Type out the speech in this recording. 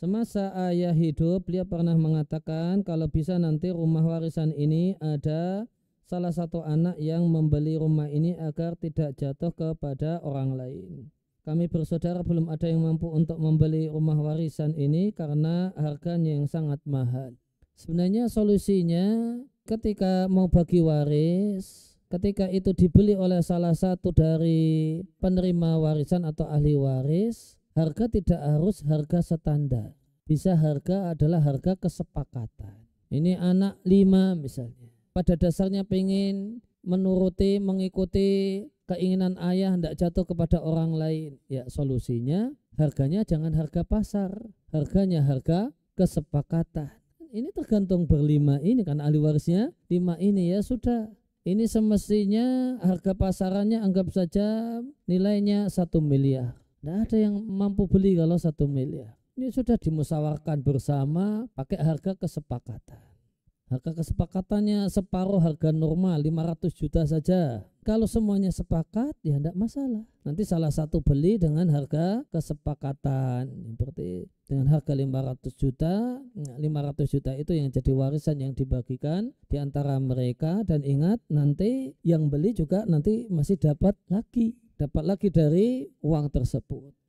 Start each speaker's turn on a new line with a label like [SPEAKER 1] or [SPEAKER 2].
[SPEAKER 1] Semasa ayah hidup, dia pernah mengatakan kalau bisa nanti rumah warisan ini ada salah satu anak yang membeli rumah ini agar tidak jatuh kepada orang lain. Kami bersaudara belum ada yang mampu untuk membeli rumah warisan ini karena harganya yang sangat mahal. Sebenarnya solusinya ketika mau bagi waris, ketika itu dibeli oleh salah satu dari penerima warisan atau ahli waris, Harga tidak harus harga standar. Bisa harga adalah harga kesepakatan. Ini anak lima misalnya. Pada dasarnya pengen menuruti, mengikuti keinginan ayah hendak jatuh kepada orang lain. Ya solusinya harganya jangan harga pasar. Harganya harga kesepakatan. Ini tergantung berlima ini kan ahli warisnya lima ini ya sudah ini semestinya harga pasarannya anggap saja nilainya satu miliar. Tidak nah, ada yang mampu beli kalau satu miliar. Ini sudah dimusawarkan bersama pakai harga kesepakatan. Harga kesepakatannya separuh harga normal 500 juta saja. Kalau semuanya sepakat ya tidak masalah. Nanti salah satu beli dengan harga kesepakatan. seperti dengan harga 500 juta, 500 juta itu yang jadi warisan yang dibagikan di antara mereka dan ingat nanti yang beli juga nanti masih dapat lagi dapat lagi dari uang tersebut.